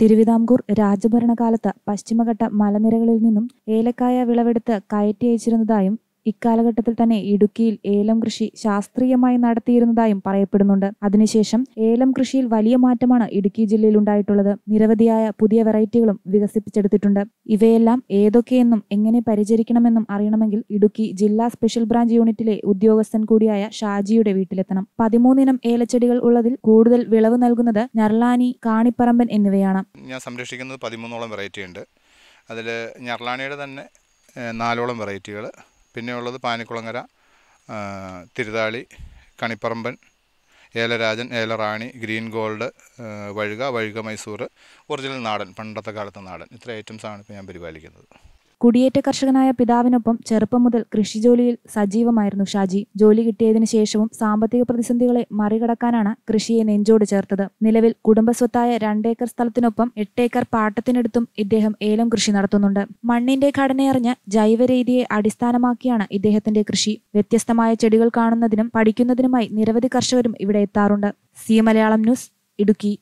തിരുവിതാംകൂർ രാജഭരണകാലത്ത് പശ്ചിമഘട്ട മലനിരകളിൽ നിന്നും ഏലക്കായ വിളവെടുത്ത് കയറ്റി അയച്ചിരുന്നതായും ഇക്കാലഘട്ടത്തിൽ തന്നെ ഇടുക്കിയിൽ ഏലം കൃഷി ശാസ്ത്രീയമായി നടത്തിയിരുന്നതായും പറയപ്പെടുന്നുണ്ട് അതിനുശേഷം ഏലം കൃഷിയിൽ വലിയ മാറ്റമാണ് ഇടുക്കി ജില്ലയിൽ ഉണ്ടായിട്ടുള്ളത് നിരവധിയായ പുതിയ വെറൈറ്റികളും വികസിപ്പിച്ചെടുത്തിട്ടുണ്ട് ഇവയെല്ലാം ഏതൊക്കെയെന്നും എങ്ങനെ പരിചരിക്കണമെന്നും അറിയണമെങ്കിൽ ഇടുക്കി ജില്ലാ സ്പെഷ്യൽ ബ്രാഞ്ച് യൂണിറ്റിലെ ഉദ്യോഗസ്ഥൻ കൂടിയായ ഷാജിയുടെ വീട്ടിലെത്തണം പതിമൂന്നിനം ഏലച്ചെടികൾ ഉള്ളതിൽ കൂടുതൽ വിളവ് നൽകുന്നത് ഞർലാനി കാണിപ്പറമ്പൻ എന്നിവയാണ് ഞാൻ സംരക്ഷിക്കുന്നത് പതിമൂന്നോളം വെറൈറ്റി ഉണ്ട് അതിൽ ഞർലാനിയുടെ തന്നെ നാലോളം വെറൈറ്റികൾ പിന്നെയുള്ളത് പാനിക്കുളങ്ങര തിരുതാളി കണിപ്പറമ്പൻ ഏലരാജൻ ഏലറാണി ഗ്രീൻ ഗോൾഡ് വഴുക വഴുക മൈസൂർ ഒറിജിനൽ നാടൻ പണ്ടത്തെ കാലത്തെ നാടൻ ഇത്ര ഐറ്റംസാണ് ഇപ്പോൾ ഞാൻ പരിപാലിക്കുന്നത് കുടിയേറ്റ കർഷകനായ പിതാവിനൊപ്പം ചെറുപ്പം മുതൽ കൃഷി ജോലിയിൽ സജീവമായിരുന്നു ഷാജി ജോലി കിട്ടിയതിനു ശേഷവും സാമ്പത്തിക പ്രതിസന്ധികളെ മറികടക്കാനാണ് കൃഷിയെ നെഞ്ചോട് ചേർത്തത് നിലവിൽ കുടുംബസ്വത്തായ രണ്ടേക്കർ സ്ഥലത്തിനൊപ്പം എട്ടേക്കർ പാട്ടത്തിനടുത്തും ഇദ്ദേഹം ഏലം കൃഷി നടത്തുന്നുണ്ട് മണ്ണിന്റെ ഘടനയറിഞ്ഞ് ജൈവരീതിയെ അടിസ്ഥാനമാക്കിയാണ് ഇദ്ദേഹത്തിന്റെ കൃഷി വ്യത്യസ്തമായ ചെടികൾ കാണുന്നതിനും പഠിക്കുന്നതിനുമായി നിരവധി കർഷകരും ഇവിടെ എത്താറുണ്ട് സി മലയാളം ന്യൂസ് ഇടുക്കി